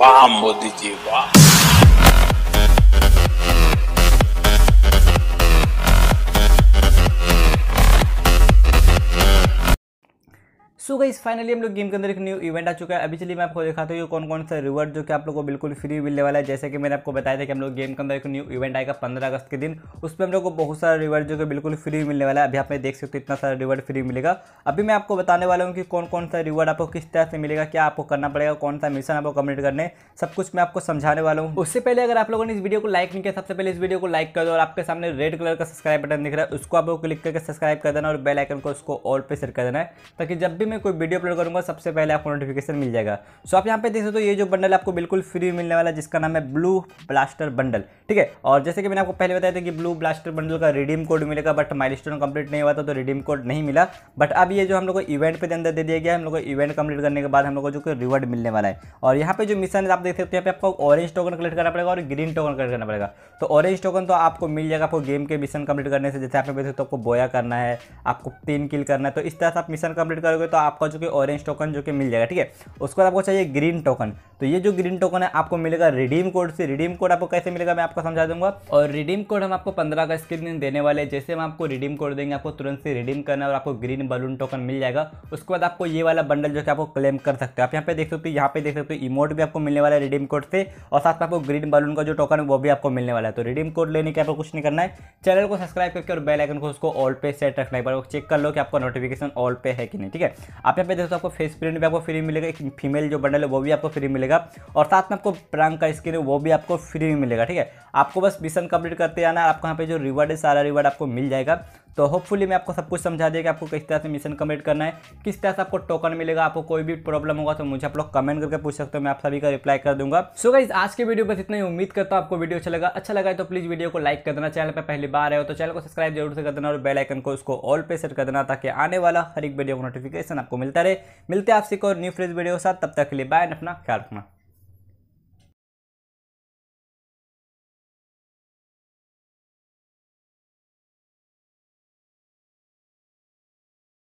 वाह मोदी जी वाह सो गई फाइनली हम लोग गेम के अंदर एक न्यू इवेंट आ चुका है अभी चलिए मैं आपको दिखाता हूँ कौन कौन सा रिवॉर्ड जो कि आप लोग को बिल्कुल फ्री मिलने वाला है जैसे कि मैंने आपको बताया था कि हम लोग गेम के अंदर एक न्यू इवेंट आएगा पंद्रह अगस्त के दिन उस पर हम लोग को बहुत सारा रिवॉर्ड जो कि बिल्कुल फ्री मिलने वाला है अभी आप देख सकते हो इतना सारा रिवर्ड फ्री मिलेगा अभी मैं आपको बताने वाला हूँ कि कौन कौन सा रिवॉर्ड आपको किस तरह से मिलेगा क्या आपको करना पड़ेगा कौन सा मिशन आपको कम्प्लीट करने सब कुछ मैं आपको समझाने वाला हूँ उससे पहले अगर आप लोगों ने इस वीडियो को लाइक नहीं किया सबसे पहले इस वीडियो को लाइक कर दो और आपके सामने रेड कलर का सब्सक्राइब बटन दिख रहा है उसको आप लोग क्लिक करके सब्सक्राइब कर देना और बेलाइकन को उसको ऑल पे सेट कर देना है ताकि जब भी मैं कोई वीडियो अपलोड करूँगा सबसे पहले आपको नोटिफिकेशन मिल जाएगा सो आप यहाँ पे देख सकते हो ये जो बंडल आपको बिल्कुल फ्री मिलने वाला है जिसका नाम है ब्लू ब्लास्टर बंडल ठीक है और जैसे कि मैंने आपको पहले बताया था कि ब्लू ब्लास्टर बंडल का रिडीम कोड मिलेगा बट माइल कंप्लीट नहीं हुआ था तो रिडीम कोड नहीं मिला बट अब ये जो हम लोग को इवेंट पर अंदर दे दिया गया हम लोग को इवेंट कंप्लीट करने के बाद हम लोग को जो रिवॉर्ड मिलने वाला है और यहाँ पे जो मिशन है आप देख सकते हो यहाँ पे आपको ऑरेंज टोकन कलेक्ट करना पड़ेगा और ग्रीन टोकन कलेक्ट करना पड़ेगा तो ऑरेंज टोकन तो आपको मिल जाएगा आपको गेम के मिशन कंप्लीट करने से जैसे आपने देख सकते हो आपको बोया करना है आपको तीन किल करना है तो इस तरह से आप मिशन कंप्लीट करोगे तो आपका जो कि ऑरेंज टोकन जो कि मिल जाएगा ठीक है उसके बाद आपको चाहिए ग्रीन टोकन तो ये जो ग्रीन टोकन है आपको मिलेगा रिडीम कोड से रिडीम कोड आपको कैसे मिलेगा मैं आपको समझा दूंगा और रिडीम कोड हम आपको पंद्रह अगस्त के दिन देने वाले हैं जैसे हम आपको रिडीम कोड देंगे आपको तुरंत से रिडीम करना और आपको ग्रीन बलून टोकन मिल जाएगा उसके बाद आपको ये वाला बंडल जो है आपको क्लेम कर सकते हैं आप यहाँ पे देख सकते हो यहाँ पे देख सकते हो इमोट भी आपको मिलने वाला है रिडीम कोड से और साथ में आपको ग्रीन बलून का जो टोकन है वो भी आपको मिलने वाला है तो रिडीम कोड लेने के आपको कुछ नहीं करना है चैनल को सब्सक्राइब करके और बेल आइकन को उसको ऑल पे सेट रखना है चेक कर लो कि आपका नोटिफिकेशन ऑल पे है कि नहीं ठीक है आप यहाँ पे देखो आपको फेस प्रिंट भी आपको फ्री मिलेगा एक फीमेल जो बंडल है वो भी आपको फ्री मिलेगा मिलेगा और साथ में आपको प्रांग का स्किन है वो भी आपको फ्री में मिलेगा ठीक है आपको बस मिशन कंप्लीट करते जाना आपको यहाँ पे जो रिवार्ड है सारा रिवार्ड आपको मिल जाएगा तो होपफुली मैं आपको सब कुछ समझा दिया कि आपको किस तरह से मिशन कंप्लीट करना है किस तरह से आपको टोकन मिलेगा आपको कोई भी प्रॉब्लम होगा तो मुझे आप लोग कमेंट करके पूछ सकते हो मैं आप सभी का रिप्लाई कर दूंगा सो so गाइज आज के वीडियो बस इतना ही उम्मीद करता हूँ आपको वीडियो अच्छा लगा अच्छा लगा तो प्लीज वीडियो को लाइक कर देना चैनल पर पहली बार है तो चैनल को सब्सक्राइब जरूर से कर देना और बेलाइकन को उसको ऑल पे सेट कर देना ताकि आने वाला हर एक वीडियो को नोटिफिकेशन आपको मिलता रहे मिलते आपसे और न्यू फ्रेज वीडियो के साथ तब तक के लिए बाय अपना ख्याल रखना